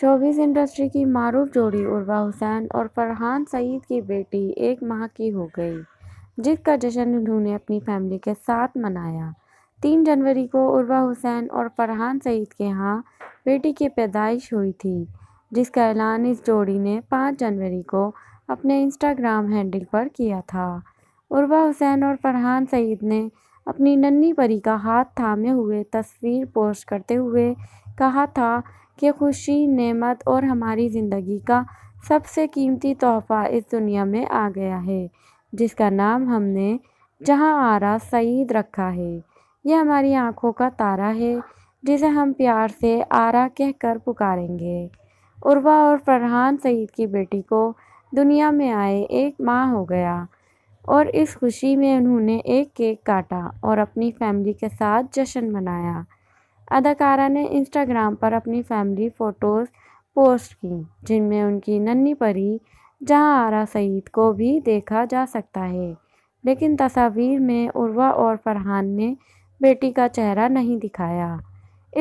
showbiz industry की मरूफ जोड़ी उर्वा हुसैन और फरहान सईद की बेटी एक माह की हो गई जिसका जश्न उन्होंने अपनी फैमिली के साथ मनाया तीन जनवरी को उर्वा हुसैन और फरहान सईद के यहाँ बेटी की पैदाइश हुई थी जिसका ऐलान इस जोड़ी ने पाँच जनवरी को अपने इंस्टाग्राम हैंडल पर किया था उर्वा हुसैन और फरहान सईद ने अपनी नन्ही परी का हाथ थामे हुए तस्वीर पोस्ट करते हुए कहा था कि खुशी नेमत और हमारी ज़िंदगी का सबसे कीमती तोहफ़ा इस दुनिया में आ गया है जिसका नाम हमने जहां आरा सईद रखा है यह हमारी आँखों का तारा है जिसे हम प्यार से आरा कहकर पुकारेंगे उर्वा और फरहान सईद की बेटी को दुनिया में आए एक माह हो गया और इस खुशी में उन्होंने एक केक काटा और अपनी फैमिली के साथ जश्न मनाया अदाकारा ने इंस्टाग्राम पर अपनी फैमिली फ़ोटोज़ पोस्ट की जिनमें उनकी नन्ही परी जहां आरा सईद को भी देखा जा सकता है लेकिन तस्वीर में उर्वा और फरहान ने बेटी का चेहरा नहीं दिखाया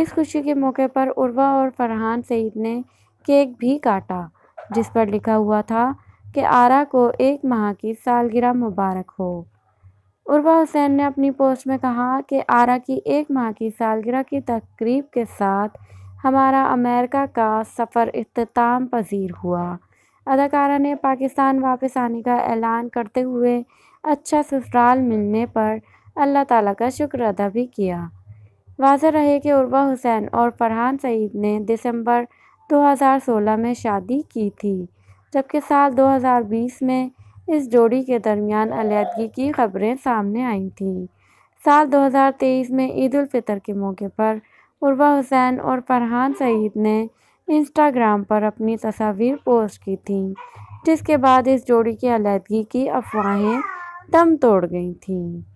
इस खुशी के मौके पर उर्वा और फरहान सईद ने केक भी काटा जिस पर लिखा हुआ था कि आरा को एक माह की सालगिरह मुबारक हो उर्वा हुसैन ने अपनी पोस्ट में कहा कि आरा की एक माह की सालगिरह की तकरीब के साथ हमारा अमेरिका का सफ़र अख्ताम पजीर हुआ अदाकारा ने पाकिस्तान वापस आने का ऐलान करते हुए अच्छा ससुराल मिलने पर अल्लाह ताला का शुक्र अदा भी किया वाज रहे कि उर्वा हुसैन और फरहान सईद ने दिसंबर 2016 में शादी की थी जबकि साल 2020 में इस जोड़ी के दरमियान अलीहदगी की खबरें सामने आई थीं साल 2023 में ईद उल फितर के मौके पर उर्वा हुसैन और फरहान सईद ने इंस्टाग्राम पर अपनी तस्वीर पोस्ट की थी जिसके बाद इस जोड़ी की अलीहदगी की अफवाहें दम तोड़ गई थीं